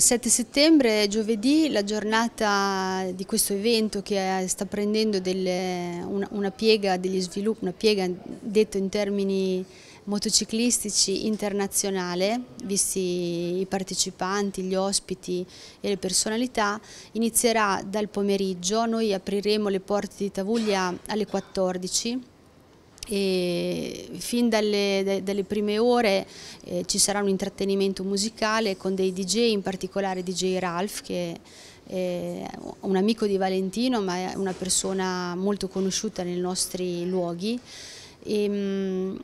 7 settembre, giovedì, la giornata di questo evento che sta prendendo delle, una, una, piega degli sviluppi, una piega detto in termini motociclistici internazionale, visti i partecipanti, gli ospiti e le personalità, inizierà dal pomeriggio, noi apriremo le porte di Tavuglia alle 14 e fin dalle, dalle prime ore eh, ci sarà un intrattenimento musicale con dei DJ, in particolare DJ Ralph che è un amico di Valentino ma è una persona molto conosciuta nei nostri luoghi e, ehm,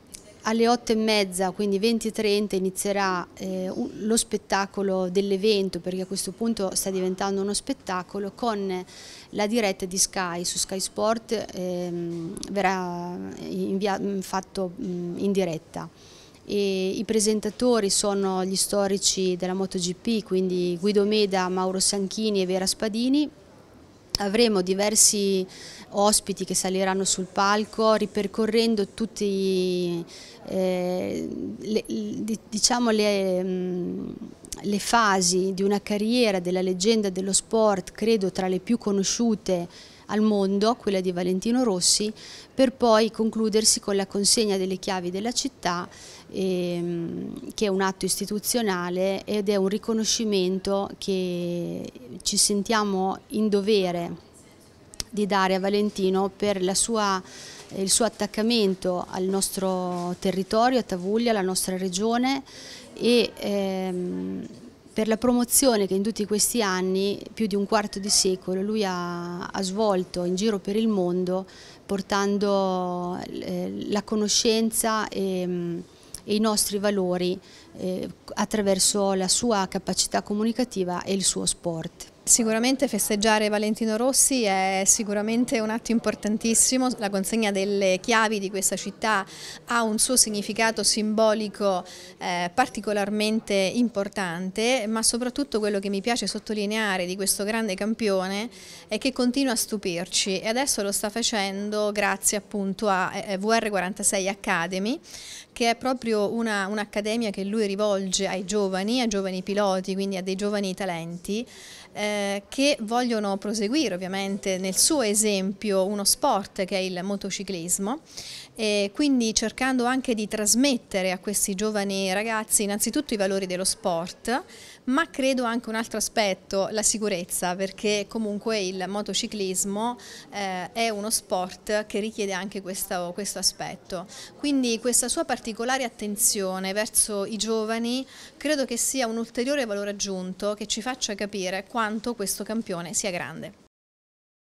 alle 8 e mezza, quindi 20.30, inizierà eh, lo spettacolo dell'evento, perché a questo punto sta diventando uno spettacolo, con la diretta di Sky su Sky Sport, ehm, verrà in fatto mh, in diretta. E I presentatori sono gli storici della MotoGP, quindi Guido Meda, Mauro Sanchini e Vera Spadini, Avremo diversi ospiti che saliranno sul palco ripercorrendo tutte eh, diciamo le, mm, le fasi di una carriera della leggenda dello sport, credo tra le più conosciute al mondo, quella di Valentino Rossi, per poi concludersi con la consegna delle chiavi della città, ehm, che è un atto istituzionale ed è un riconoscimento che ci sentiamo in dovere di dare a Valentino per sua, eh, il suo attaccamento al nostro territorio, a Tavuglia, alla nostra regione e ehm, per la promozione che in tutti questi anni, più di un quarto di secolo, lui ha, ha svolto in giro per il mondo portando eh, la conoscenza e, mm, e, i nostri valori eh, attraverso la sua capacità comunicativa e il suo sport. Sicuramente festeggiare Valentino Rossi è sicuramente un atto importantissimo, la consegna delle chiavi di questa città ha un suo significato simbolico eh, particolarmente importante, ma soprattutto quello che mi piace sottolineare di questo grande campione è che continua a stupirci e adesso lo sta facendo grazie appunto a eh, VR46 Academy, che è proprio un'accademia un che lui rivolge ai giovani, ai giovani piloti, quindi a dei giovani talenti. Eh, eh, che vogliono proseguire ovviamente nel suo esempio uno sport che è il motociclismo e quindi cercando anche di trasmettere a questi giovani ragazzi innanzitutto i valori dello sport ma credo anche un altro aspetto, la sicurezza perché comunque il motociclismo eh, è uno sport che richiede anche questo, questo aspetto quindi questa sua particolare attenzione verso i giovani credo che sia un ulteriore valore aggiunto che ci faccia capire quanto quanto questo campione sia grande.